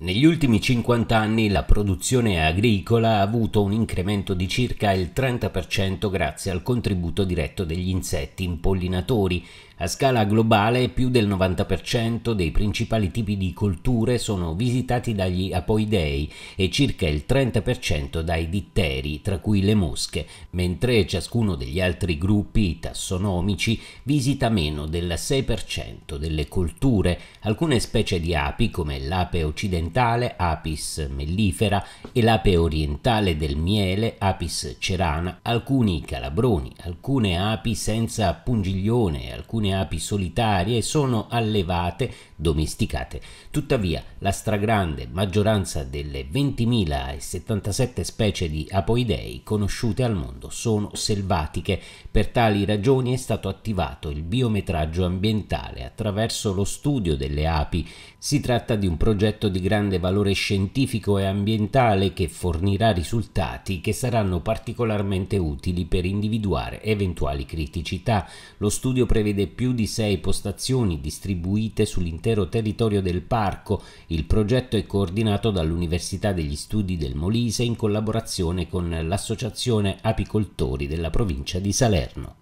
Negli ultimi 50 anni la produzione agricola ha avuto un incremento di circa il 30% grazie al contributo diretto degli insetti impollinatori. A scala globale più del 90% dei principali tipi di colture sono visitati dagli apoidei e circa il 30% dai ditteri, tra cui le mosche, mentre ciascuno degli altri gruppi tassonomici visita meno del 6% delle colture. Alcune specie di api come l'ape occidentale orientale Apis mellifera e l'ape orientale del miele Apis cerana, alcuni calabroni, alcune api senza pungiglione, alcune api solitarie sono allevate, domesticate. Tuttavia la stragrande maggioranza delle 20.077 specie di apoidei conosciute al mondo sono selvatiche. Per tali ragioni è stato attivato il biometraggio ambientale attraverso lo studio delle api. Si tratta di un progetto di grande grande valore scientifico e ambientale che fornirà risultati che saranno particolarmente utili per individuare eventuali criticità. Lo studio prevede più di sei postazioni distribuite sull'intero territorio del parco. Il progetto è coordinato dall'Università degli Studi del Molise in collaborazione con l'Associazione Apicoltori della provincia di Salerno.